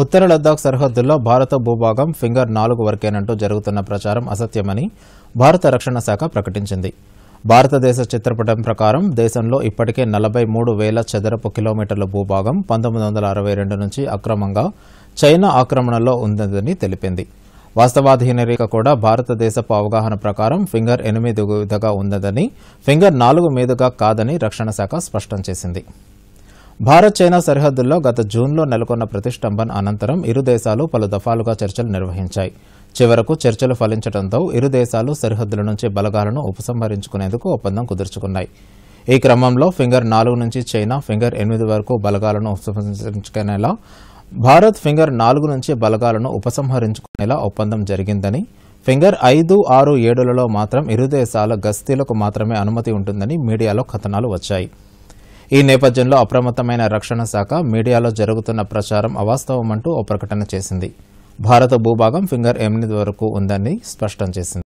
ఉత్తర లద్దాఖ్ సరిహద్దుల్లో భారత భూభాగం ఫింగర్ నాలుగు వరకేనంటూ జరుగుతున్న ప్రచారం అసత్యమని భారత రక్షణ శాఖ ప్రకటించింది భారతదేశ చిత్రపటం ప్రకారం దేశంలో ఇప్పటికే నలభై మూడు వేల చదరపు కిలోమీటర్ల భూభాగం పంతొమ్మిది వందల అరవై రెండు నుంచి అక్రమంగా చైనా ఆక్రమణలో ఉందని తెలిపింది వాస్తవాధీన రేఖ కూడా భారతదేశపు అవగాహన ప్రకారం ఫింగర్ ఎనిమిది విధగా ఉందని ఫింగర్ నాలుగు మీదుగా కాదని రక్షణ శాఖ స్పష్టం చేసింది భారత్ చైనా సరిహద్దుల్లో గత జూన్లో నెలకొన్న ప్రతిష్టంభన్ అనంతరం ఇరు దేశాలు పలు దఫాలుగా చర్చలు నిర్వహించాయి చివరకు చర్చలు ఫలించడంతో ఇరు దేశాలు సరిహద్దుల నుంచి బలగాలను ఉపసంహరించుకునేందుకు ఒప్పందం కుదుర్చుకున్నాయి ఈ క్రమంలో ఫింగర్ నాలుగు నుంచి చైనా ఫింగర్ ఎనిమిది వరకు బలగాలను ఉపసంహరించుకునేలా భారత్ ఫింగర్ నాలుగు నుంచి బలగాలను ఉపసంహరించుకునేలా ఒప్పందం జరిగిందని ఫింగర్ ఐదు ఆరు ఏడులలో మాత్రం ఇరు దేశాల గస్తీలకు మాత్రమే అనుమతి ఉంటుందని మీడియాలో కథనాలు వచ్చాయి ఈ నేపథ్యంలో అప్రమత్తమైన రక్షణ శాఖ మీడియాలో జరుగుతున్న ప్రచారం అవాస్తవమంటూ ఓ ప్రకటన చేసింది భారత భూభాగం ఫింగర్ ఎనిమిది వరకు ఉందని స్పష్టం చేసింది